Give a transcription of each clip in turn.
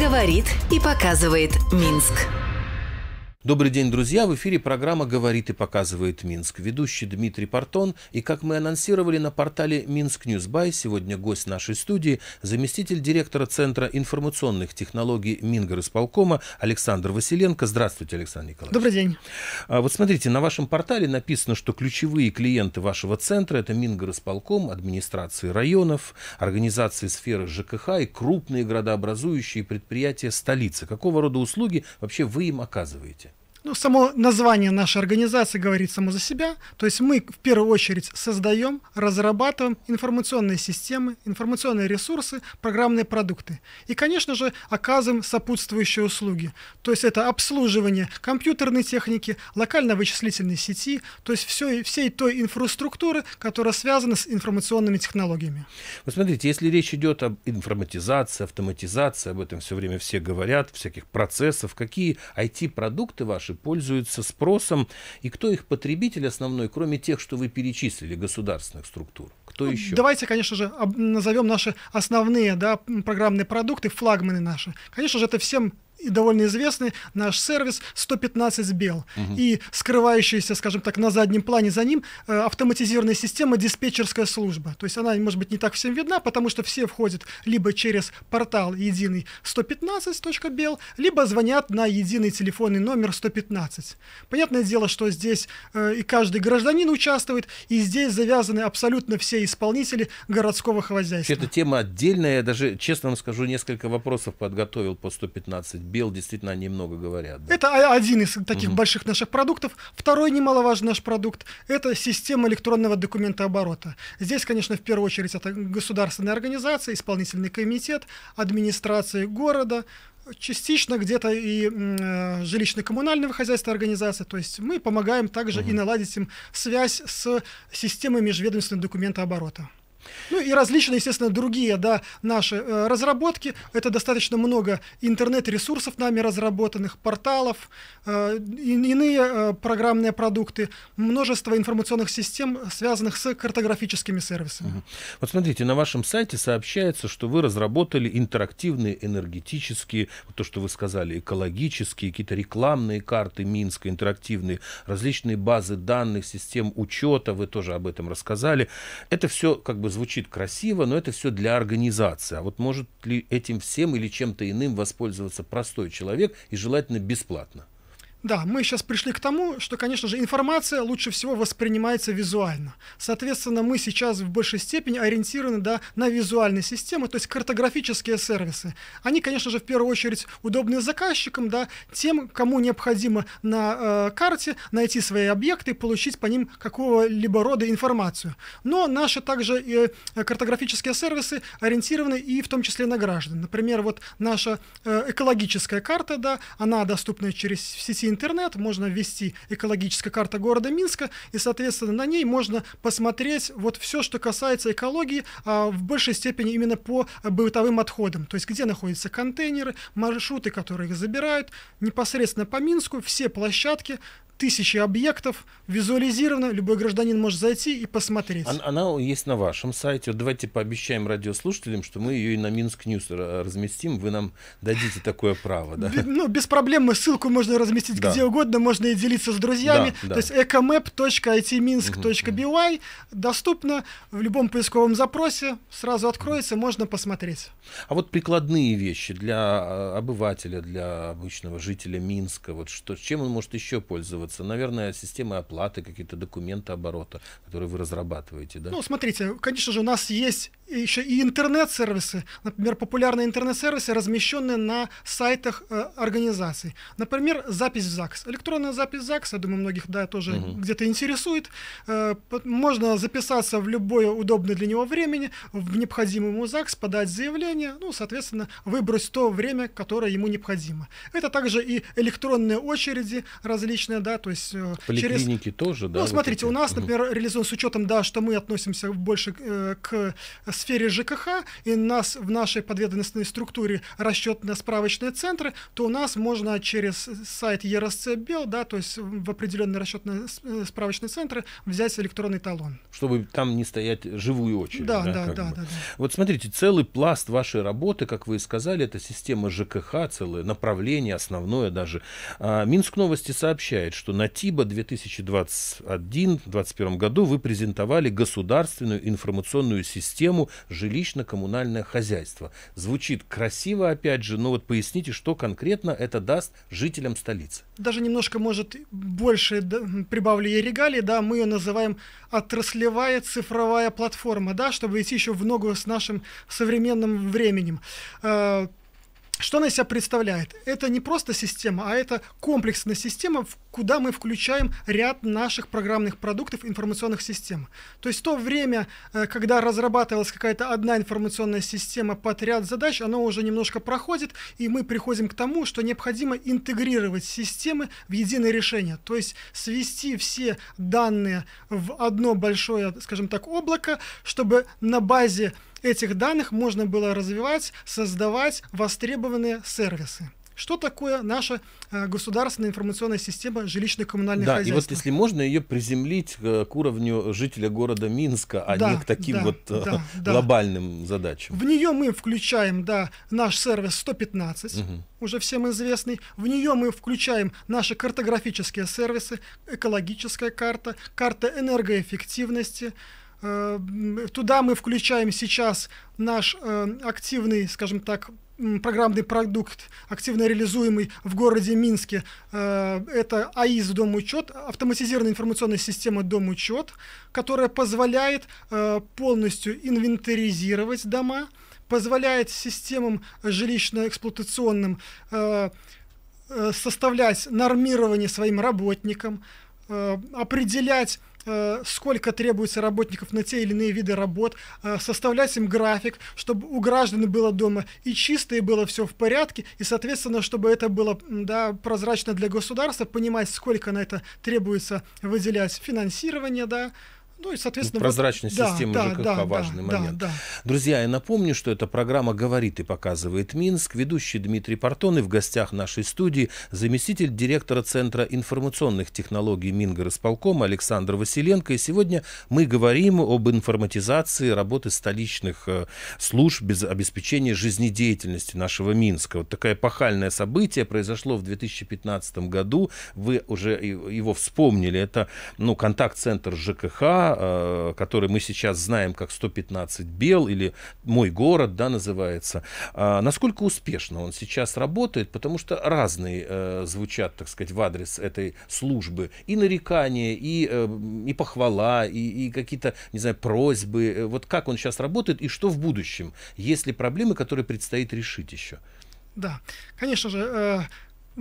говорит и показывает Минск. Добрый день, друзья! В эфире программа «Говорит и показывает Минск». Ведущий Дмитрий Портон. И, как мы анонсировали на портале Минск Ньюсбай, сегодня гость нашей студии – заместитель директора Центра информационных технологий Мингорисполкома Александр Василенко. Здравствуйте, Александр Николаевич. Добрый день. А, вот смотрите, на вашем портале написано, что ключевые клиенты вашего центра – это Мингорисполком, администрации районов, организации сферы ЖКХ и крупные градообразующие предприятия столицы. Какого рода услуги вообще вы им оказываете? ну, само название нашей организации говорит само за себя. То есть мы в первую очередь создаем, разрабатываем информационные системы, информационные ресурсы, программные продукты. И, конечно же, оказываем сопутствующие услуги. То есть это обслуживание компьютерной техники, локально-вычислительной сети, то есть все, всей той инфраструктуры, которая связана с информационными технологиями. Вы смотрите, если речь идет об информатизации, автоматизации, об этом все время все говорят, всяких процессов, какие IT-продукты ваши наши пользуются спросом, и кто их потребитель основной, кроме тех, что вы перечислили, государственных структур? Кто ну, еще? Давайте, конечно же, назовем наши основные да, программные продукты, флагманы наши. Конечно же, это всем и довольно известный наш сервис 115 Бел. Угу. И скрывающаяся, скажем так, на заднем плане за ним э, автоматизированная система диспетчерская служба. То есть она, может быть, не так всем видна, потому что все входят либо через портал единый 115 бел, либо звонят на единый телефонный номер 115. Понятное дело, что здесь э, и каждый гражданин участвует, и здесь завязаны абсолютно все исполнители городского хозяйства. Вообще, эта тема отдельная. Я даже, честно вам скажу, несколько вопросов подготовил по 115 бел действительно немного говорят. Да. Это один из таких угу. больших наших продуктов. Второй немаловажный наш продукт – это система электронного документооборота. Здесь, конечно, в первую очередь это государственная организация, исполнительный комитет, администрация города, частично где-то и э, жилищно-коммунального хозяйства организации, то есть мы помогаем также угу. и наладить им связь с системой межведомственного документа оборота. Ну и различные, естественно, другие да, наши э, разработки. Это достаточно много интернет-ресурсов нами разработанных, порталов, э, иные э, программные продукты, множество информационных систем, связанных с картографическими сервисами. Угу. Вот смотрите, на вашем сайте сообщается, что вы разработали интерактивные энергетические, вот то, что вы сказали, экологические, какие-то рекламные карты Минска, интерактивные, различные базы данных, систем учета, вы тоже об этом рассказали. Это все как бы звучит звучит красиво, но это все для организации. А вот может ли этим всем или чем-то иным воспользоваться простой человек и желательно бесплатно? Да, мы сейчас пришли к тому, что, конечно же, информация лучше всего воспринимается визуально. Соответственно, мы сейчас в большей степени ориентированы да, на визуальные системы, то есть картографические сервисы. Они, конечно же, в первую очередь удобны заказчикам, да, тем, кому необходимо на э, карте найти свои объекты и получить по ним какого-либо рода информацию. Но наши также э, картографические сервисы ориентированы и в том числе на граждан. Например, вот наша э, экологическая карта, да, она доступна через сети интернет, можно ввести экологическая карта города Минска, и, соответственно, на ней можно посмотреть вот все, что касается экологии, а, в большей степени именно по бытовым отходам, то есть где находятся контейнеры, маршруты, которые их забирают, непосредственно по Минску, все площадки, тысячи объектов визуализировано, любой гражданин может зайти и посмотреть. Она, она есть на вашем сайте. Вот давайте пообещаем радиослушателям, что мы ее и на Минск Ньюс разместим. Вы нам дадите такое право. Да? Б, ну, без проблем. Мы ссылку можно разместить да. где угодно, можно и делиться с друзьями. Да, да. То есть ecomap.itminsk.by угу. доступно в любом поисковом запросе. Сразу откроется, можно посмотреть. А вот прикладные вещи для а, обывателя, для обычного жителя Минска, вот что, чем он может еще пользоваться? воспользоваться? Наверное, системы оплаты, какие-то документы оборота, которые вы разрабатываете, да? Ну, смотрите, конечно же, у нас есть еще и интернет-сервисы, например, популярные интернет-сервисы, размещенные на сайтах э, организаций. Например, запись в ЗАГС. Электронная запись в ЗАГС, я думаю, многих, да, тоже угу. где-то интересует. Э, можно записаться в любое удобное для него времени, в необходимый ему ЗАГС, подать заявление, ну, соответственно, выбрать то время, которое ему необходимо. Это также и электронные очереди различные, да, то есть э, Поликлиники через... тоже, да? Ну, смотрите, вот у нас, например, угу. реализован с учетом, да, что мы относимся больше э, к сфере ЖКХ, и нас в нашей подведомственной структуре расчетно-справочные центры, то у нас можно через сайт ERSC да, то есть в определенные расчетно-справочные э, центры взять электронный талон. Чтобы там не стоять живую очередь. Да, да, да, да, да, да. Вот смотрите, целый пласт вашей работы, как вы и сказали, это система ЖКХ, целое направление, основное даже. А, Минск новости сообщает, что что на ТИБа 2021-2021 году вы презентовали государственную информационную систему жилищно-коммунальное хозяйство. Звучит красиво, опять же, но вот поясните, что конкретно это даст жителям столицы. Даже немножко, может, больше прибавлю и регалии, да, мы ее называем отраслевая цифровая платформа, да, чтобы идти еще в ногу с нашим современным временем. А, что она из себя представляет? Это не просто система, а это комплексная система, куда мы включаем ряд наших программных продуктов информационных систем. То есть то время, э, когда разрабатывалась какая-то одна информационная система под ряд задач, она уже немножко проходит, и мы приходим к тому, что необходимо интегрировать системы в единое решение. То есть свести все данные в одно большое, скажем так, облако, чтобы на базе этих данных можно было развивать, создавать востребованные сервисы. Что такое наша э, государственная информационная система жилищно-коммунальных да, хозяйств? Да, и вот если можно ее приземлить э, к, уровню жителя города Минска, а да, не к таким да, вот э, да, да. глобальным задачам. В нее мы включаем, да, наш сервис 115, угу. уже всем известный. В нее мы включаем наши картографические сервисы, экологическая карта, карта энергоэффективности, Э, туда мы включаем сейчас наш э, активный, скажем так, программный продукт, активно реализуемый в городе Минске. Э, это АИС Дом учет, автоматизированная информационная система Дом учет, которая позволяет полностью инвентаризировать дома, позволяет системам жилищно-эксплуатационным составлять нормирование своим работникам, определять Э, сколько требуется работников на те или иные виды работ, э, составлять им график, чтобы у граждан было дома и чисто, и было все в порядке, и, соответственно, чтобы это было да, прозрачно для государства, понимать, сколько на это требуется выделять финансирование, да, ну и, соответственно, прозрачность вот, системы да, ЖКХ да, важный да, момент. Да, да. Друзья, я напомню, что эта программа говорит и показывает Минск. Ведущий Дмитрий Портон и в гостях нашей студии заместитель директора Центра информационных технологий Мингорисполкома Александр Василенко. И сегодня мы говорим об информатизации работы столичных э, служб без обеспечения жизнедеятельности нашего Минска. Вот такое пахальное событие произошло в 2015 году. Вы уже его вспомнили. Это ну, контакт-центр ЖКХ, э, который мы сейчас знаем как 115 Бел или Мой город, да, называется, э, насколько успешно он сейчас работает, потому что разные э, звучат, так сказать, в адрес этой службы и нарекания, и, э, и похвала, и, и какие-то, не знаю, просьбы. Э, вот как он сейчас работает и что в будущем? Есть ли проблемы, которые предстоит решить еще? Да, конечно же, э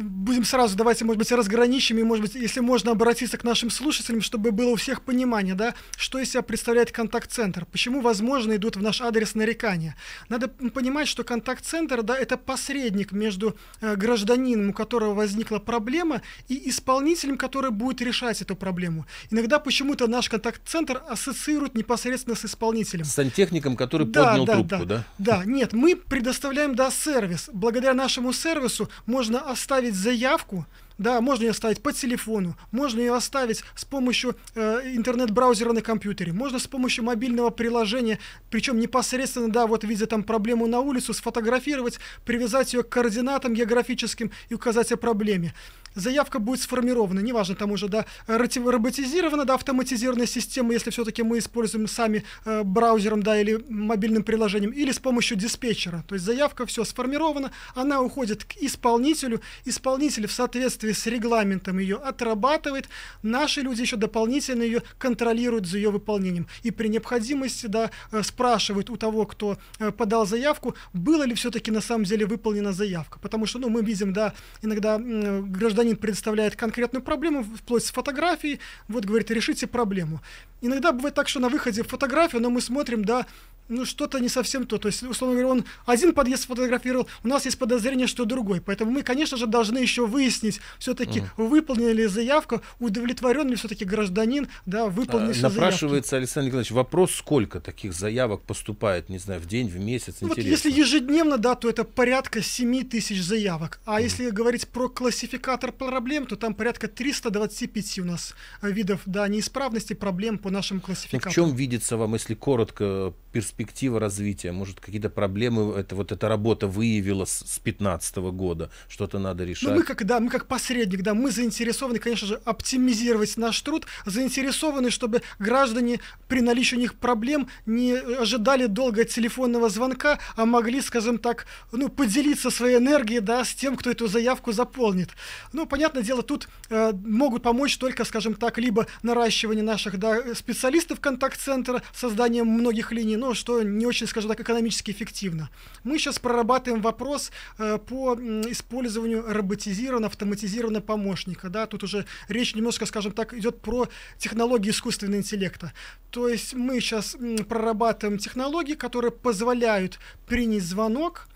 будем сразу, давайте, может быть, разграничим, и, может быть, если можно обратиться к нашим слушателям, чтобы было у всех понимание, да, что из себя представляет контакт-центр, почему, возможно, идут в наш адрес нарекания. Надо понимать, что контакт-центр, да, это посредник между э, гражданином, у которого возникла проблема, и исполнителем, который будет решать эту проблему. Иногда почему-то наш контакт-центр ассоциируют непосредственно с исполнителем. С сантехником, который да, поднял да, трубку, да? Да, да, нет, мы предоставляем, да, сервис. Благодаря нашему сервису можно оставить отправить заявку да, можно ее оставить по телефону, можно ее оставить с помощью э, интернет-браузера на компьютере, можно с помощью мобильного приложения, причем непосредственно, да, вот видя там проблему на улицу, сфотографировать, привязать ее к координатам географическим и указать о проблеме. Заявка будет сформирована, неважно, там уже, да, роботизирована, да, автоматизированная система, если все-таки мы используем сами э, браузером, да, или мобильным приложением, или с помощью диспетчера. То есть заявка все сформирована, она уходит к исполнителю, исполнитель в соответствии соответствии с регламентом ее отрабатывает, наши люди еще дополнительно ее контролируют за ее выполнением. И при необходимости да, э, спрашивают у того, кто э, подал заявку, было ли все-таки на самом деле выполнена заявка. Потому что ну, мы видим, да, иногда гражданин представляет конкретную проблему, вплоть с фотографией, вот говорит, решите проблему. Иногда бывает так, что на выходе фотография, но мы смотрим, да, ну что-то не совсем то. То есть, условно говоря, он один подъезд сфотографировал, у нас есть подозрение, что другой. Поэтому мы, конечно же, должны еще выяснить, все-таки угу. выполнили ли заявку, удовлетворен ли все-таки гражданин, да, выполнил а, Напрашивается, заявки. Александр Николаевич, вопрос, сколько таких заявок поступает, не знаю, в день, в месяц, ну, интересно. Вот если ежедневно, да, то это порядка 7 тысяч заявок, а угу. если говорить про классификатор проблем, то там порядка 325 у нас э, видов, да, неисправности, проблем по нашим классификаторам Ну, в чем видится вам, если коротко, перспектива развития? Может, какие-то проблемы это, вот эта работа выявила с 2015 -го года? Что-то надо решать? Ну, мы как, да, мы как последние средних, да, мы заинтересованы, конечно же, оптимизировать наш труд, заинтересованы, чтобы граждане при наличии у них проблем не ожидали долго телефонного звонка, а могли, скажем так, ну, поделиться своей энергией, да, с тем, кто эту заявку заполнит. Ну, понятное дело, тут э, могут помочь только, скажем так, либо наращивание наших, да, специалистов контакт-центра, создание многих линий, но что не очень, скажем так, экономически эффективно. Мы сейчас прорабатываем вопрос э, по использованию роботизированного, автоматизированного роботизированного помощника, да, тут уже речь немножко, скажем так, идет про технологии искусственного интеллекта. То есть мы сейчас прорабатываем технологии, которые позволяют принять звонок,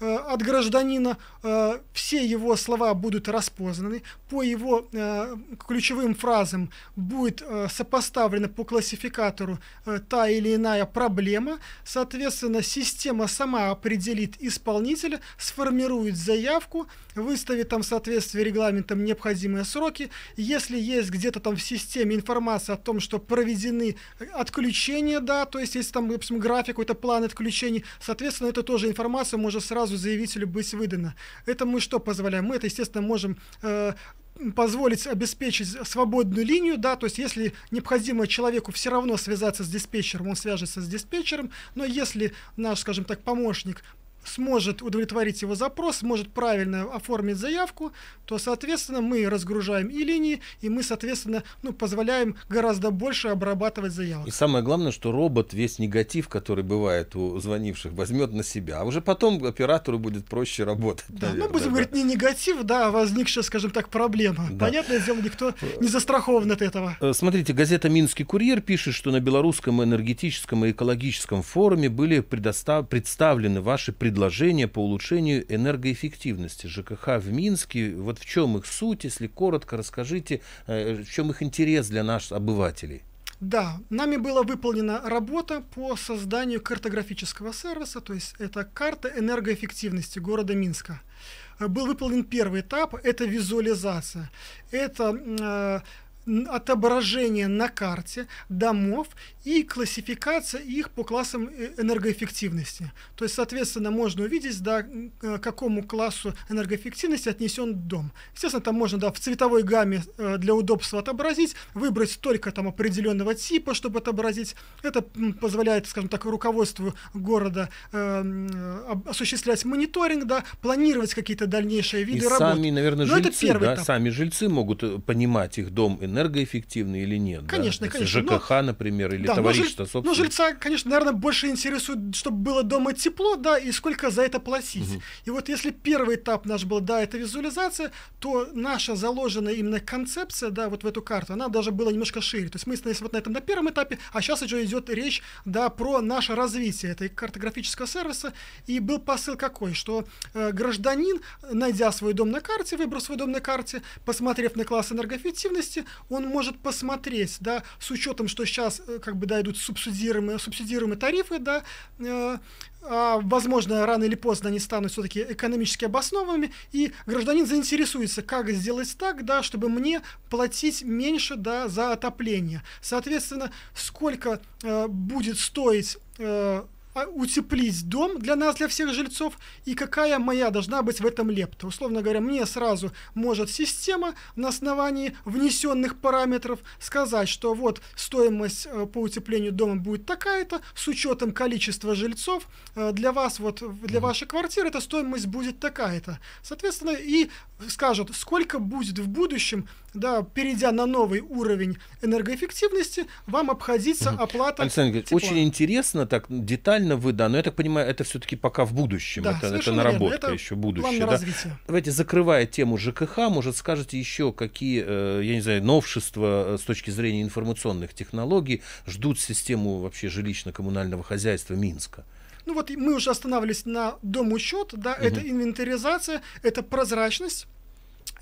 Э, от гражданина, э, все его слова будут распознаны, по его э, ключевым фразам будет сопоставлена по классификатору та или иная проблема, соответственно, система сама определит исполнителя, сформирует заявку, выставит там в соответствии регламентам необходимые сроки, если есть где-то там в системе информация о том, что проведены отключения, да, то есть если там, допустим, график, какой-то план отключений, соответственно, это тоже информация может сразу сразу заявителю быть выдано. Это мы что позволяем? Мы это, естественно, можем э, позволить обеспечить свободную линию, да, то есть если необходимо человеку все равно связаться с диспетчером, он свяжется с диспетчером, но если наш, скажем так, помощник сможет удовлетворить его запрос, сможет правильно оформить заявку, то, соответственно, мы разгружаем и линии, и мы, соответственно, ну, позволяем гораздо больше обрабатывать заявок. И самое главное, что робот весь негатив, который бывает у звонивших, возьмет на себя, а уже потом оператору будет проще работать. Да, наверное, ну, будем да. говорить, не негатив, да, а возникшая, скажем так, проблема. Да. Понятное дело, никто не застрахован от этого. Э, смотрите, газета «Минский курьер» пишет, что на белорусском энергетическом и экологическом форуме были предостав... представлены ваши предприятия предложения по улучшению энергоэффективности ЖКХ в Минске. Вот в чем их суть, если коротко расскажите, э, в чем их интерес для наших обывателей? Да, нами была выполнена работа по созданию картографического сервиса, то есть это карта энергоэффективности города Минска. Э, был выполнен первый этап, это визуализация. Это э, отображение на карте домов и классификация их по классам э, энергоэффективности. То есть, соответственно, можно увидеть, да, э, к какому классу энергоэффективности отнесен дом. Естественно, там можно да, в цветовой гамме э, для удобства отобразить, выбрать только там определенного типа, чтобы отобразить. Это позволяет, скажем так, руководству города э, осуществлять мониторинг, да, планировать какие-то дальнейшие виды и работ. Сами, наверное, Но жильцы, это первый да, этап. сами жильцы могут понимать их дом энергоэффективны или нет. Конечно, да? конечно. ЖКХ, но, например, или да, товарищество собственника. Ну, жильца, конечно, наверное, больше интересует, чтобы было дома тепло, да, и сколько за это платить. Угу. И вот если первый этап наш был, да, это визуализация, то наша заложенная именно концепция, да, вот в эту карту, она даже была немножко шире. То есть мы остановились вот на этом на первом этапе, а сейчас уже идет речь, да, про наше развитие этой картографического сервиса. И был посыл какой, что э, гражданин, найдя свой дом на карте, выбрав свой дом на карте, посмотрев на класс энергоэффективности, он может посмотреть, да, с учетом, что сейчас э, как бы, да, идут субсидируемые, субсидируемые тарифы, да, э, а, возможно, рано или поздно они станут все-таки экономически обоснованными, и гражданин заинтересуется, как сделать так, да, чтобы мне платить меньше, да, за отопление. Соответственно, сколько э, будет стоить э, а, утеплить дом для нас, для всех жильцов, и какая моя должна быть в этом лепта. Условно говоря, мне сразу может система на основании внесенных параметров сказать, что вот стоимость э, по утеплению дома будет такая-то, с учетом количества жильцов, э, для вас, вот для вашей квартиры эта стоимость будет такая-то. Соответственно, и скажут, сколько будет в будущем да, перейдя на новый уровень энергоэффективности, вам обходится угу. оплата. Александр тепла. очень интересно, так детально вы, да, но я так понимаю, это все-таки пока в будущем, да, это, это наработка это еще будущее. да? Развития. Давайте, закрывая тему ЖКХ, может, скажете еще, какие, э, я не знаю, новшества э, с точки зрения информационных технологий ждут систему вообще жилищно-коммунального хозяйства Минска? Ну вот мы уже останавливались на дом учет, да, угу. это инвентаризация, это прозрачность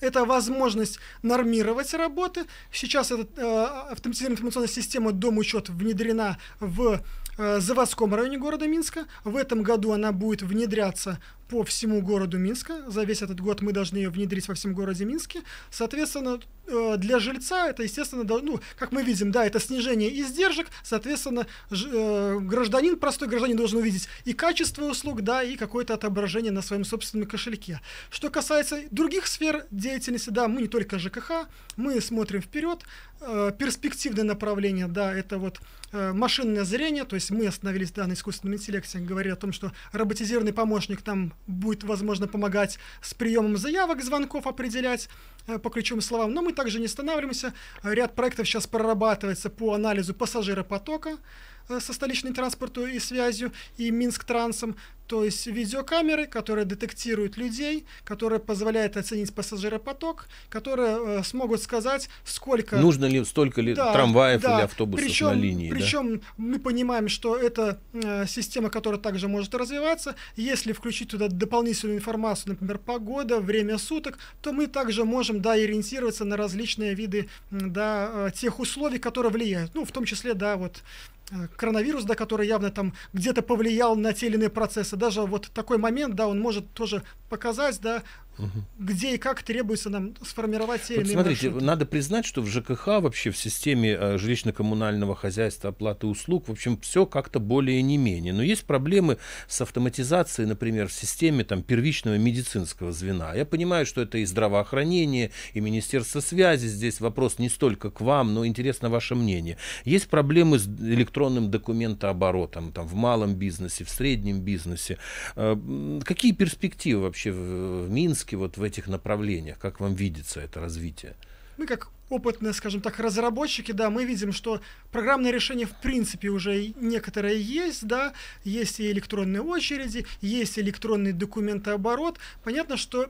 это возможность нормировать работы. Сейчас эта э, автоматизированная информационная система «Дом учет» внедрена в э, заводском районе города Минска. В этом году она будет внедряться по всему городу Минска. За весь этот год мы должны ее внедрить во всем городе Минске. Соответственно, э, для жильца это, естественно, ну, как мы видим, да, это снижение издержек. Соответственно, э, гражданин, простой гражданин должен увидеть и качество услуг, да, и какое-то отображение на своем собственном кошельке. Что касается других сфер деятельности, да, мы не только ЖКХ, мы смотрим вперед. Э, перспективное направление, да, это вот машинное зрение, то есть мы остановились да, на искусственном интеллекте, говорили о том, что роботизированный помощник там будет, возможно, помогать с приемом заявок, звонков определять э, по ключевым словам. Но мы также не останавливаемся. Ряд проектов сейчас прорабатывается по анализу пассажиропотока. потока Э, со столичным транспортом и связью, и Минск Трансом, то есть видеокамеры, которые детектируют людей, которые позволяют оценить пассажиропоток, которые э, смогут сказать, сколько... Нужно ли столько ли да, трамваев да. или автобусов причем, на линии. Причем да? мы понимаем, что это э, система, которая также может развиваться. Если включить туда дополнительную информацию, например, погода, время суток, то мы также можем да, ориентироваться на различные виды да, э, тех условий, которые влияют. Ну, в том числе, да, вот Э, коронавирус, да, который явно там где-то повлиял на те или иные процессы. Даже вот такой момент, да, он может тоже показать, да, угу. где и как требуется нам сформировать серийные вот Смотрите, маршруты. надо признать, что в ЖКХ вообще в системе э, жилищно-коммунального хозяйства, оплаты услуг, в общем, все как-то более не менее. Но есть проблемы с автоматизацией, например, в системе там, первичного медицинского звена. Я понимаю, что это и здравоохранение, и Министерство связи. Здесь вопрос не столько к вам, но интересно ваше мнение. Есть проблемы с электронным документооборотом там, в малом бизнесе, в среднем бизнесе. Э, какие перспективы вообще в, в Минске? поиски вот в этих направлениях? Как вам видится это развитие? Мы как опытные, скажем так, разработчики, да, мы видим, что программное решение в принципе уже некоторое есть, да, есть и электронные очереди, есть электронный документооборот. Понятно, что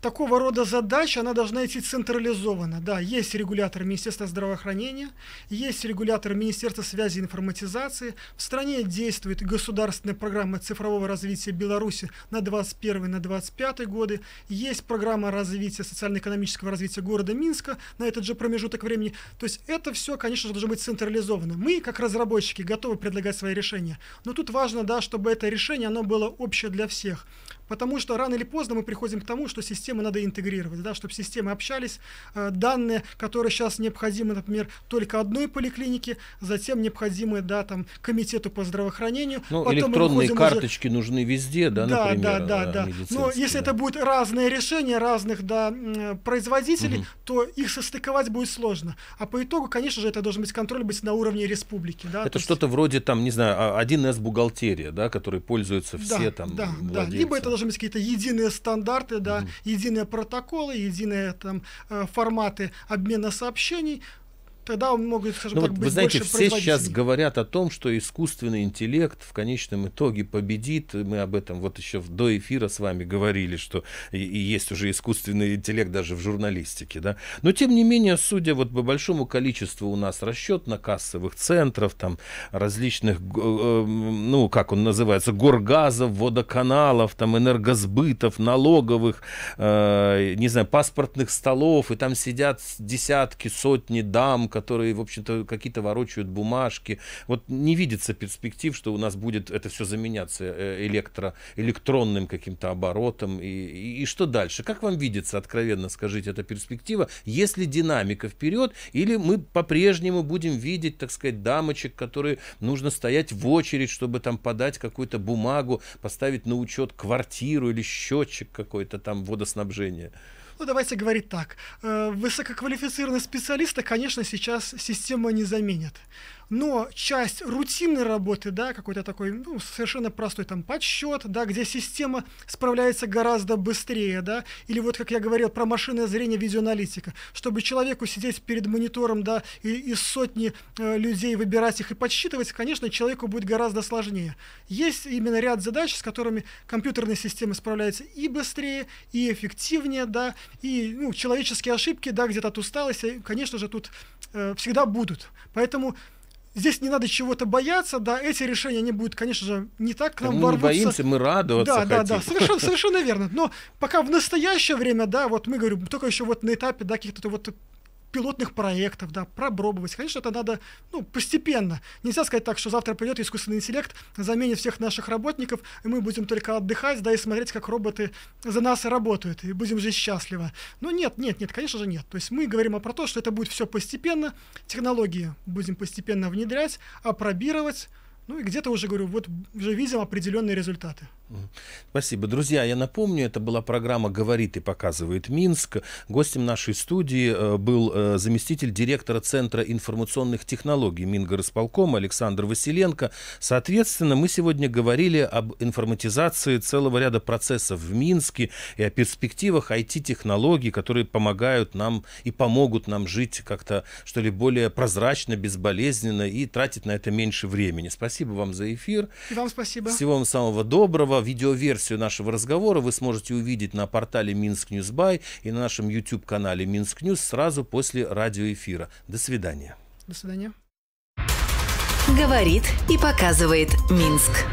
такого рода задача она должна идти централизованно. Да, есть регулятор Министерства здравоохранения, есть регулятор Министерства связи и информатизации. В стране действует государственная программа цифрового развития Беларуси на 21-25 годы. Есть программа развития социально-экономического развития города Минска на этот же промежуток времени. То есть это все, конечно же, должно быть централизовано. Мы, как разработчики, готовы предлагать свои решения. Но тут важно, да, чтобы это решение, оно было общее для всех. Потому что рано или поздно мы приходим к тому, что системы надо интегрировать, да, чтобы системы общались. Э, данные, которые сейчас необходимы, например, только одной поликлинике, затем необходимы да, там, комитету по здравоохранению. Ну, Потом электронные карточки уже... нужны везде, да, да например? Да, да, да. Э, да. Но если да. это будет разные решения разных да, производителей, угу. то их состыковать будет сложно. А по итогу, конечно же, это должен быть контроль быть на уровне республики. Да, это что-то есть... вроде, там, не знаю, 1С а, бухгалтерия, да, которой пользуются все да, там да, владельцы. да. Либо это должны быть какие-то единые стандарты, да, mm-hmm. единые протоколы, единые там э, форматы обмена сообщений тогда он мог, скажем ну, так, вот, быть Вы знаете, все сейчас говорят о том, что искусственный интеллект в конечном итоге победит. Мы об этом вот еще до эфира с вами говорили, что и, и есть уже искусственный интеллект даже в журналистике. Да? Но, тем не менее, судя вот по большому количеству у нас расчет на кассовых центров, там различных, э, эм, ну, как он называется, горгазов, водоканалов, там энергосбытов, налоговых, э, не знаю, паспортных столов, и там сидят десятки, сотни дам, которые, в общем-то, какие-то ворочают бумажки. Вот не видится перспектив, что у нас будет это все заменяться э, электро, электронным каким-то оборотом. И, и, и что дальше? Как вам видится, откровенно скажите, эта перспектива? Если динамика вперед, или мы по-прежнему будем видеть, так сказать, дамочек, которые нужно стоять в очередь, чтобы там подать какую-то бумагу, поставить на учет квартиру или счетчик какой-то там водоснабжения? ну давайте говорить так, э, высококвалифицированных специалистов, конечно, сейчас система не заменит но часть рутинной работы, да, какой-то такой, ну, совершенно простой там подсчет, да, где система справляется гораздо быстрее, да, или вот, как я говорил, про машинное зрение видеоаналитика, чтобы человеку сидеть перед монитором, да, и из сотни э, людей выбирать их и подсчитывать, конечно, человеку будет гораздо сложнее. Есть именно ряд задач, с которыми компьютерные системы справляются и быстрее, и эффективнее, да, и, ну, человеческие ошибки, да, где-то от усталости, конечно же, тут э, всегда будут. Поэтому Здесь не надо чего-то бояться, да, эти решения, они будут, конечно же, не так к нам мы ворвутся. Мы боимся, мы радоваться Да, хотим. да, да, совершенно, совершенно верно. Но пока в настоящее время, да, вот мы говорим, только еще вот на этапе, да, каких-то вот пилотных проектов, да, пробробовать. Конечно, это надо, ну, постепенно. Нельзя сказать так, что завтра придет искусственный интеллект, заменит всех наших работников, и мы будем только отдыхать, да, и смотреть, как роботы за нас работают, и будем жить счастливо. Но нет, нет, нет, конечно же нет. То есть мы говорим о про то, что это будет все постепенно, технологии будем постепенно внедрять, опробировать, ну, и где-то уже, говорю, вот уже видим определенные результаты. Спасибо. Друзья, я напомню, это была программа «Говорит и показывает Минск». Гостем нашей студии э, был э, заместитель директора Центра информационных технологий Мингорисполкома Александр Василенко. Соответственно, мы сегодня говорили об информатизации целого ряда процессов в Минске и о перспективах IT-технологий, которые помогают нам и помогут нам жить как-то, что ли, более прозрачно, безболезненно и тратить на это меньше времени. Спасибо вам за эфир. И вам спасибо. Всего вам самого доброго сперва видеоверсию нашего разговора вы сможете увидеть на портале Минск Ньюсбай и на нашем YouTube-канале Минск Ньюс сразу после радиоэфира. До свидания. До свидания. Говорит и показывает Минск.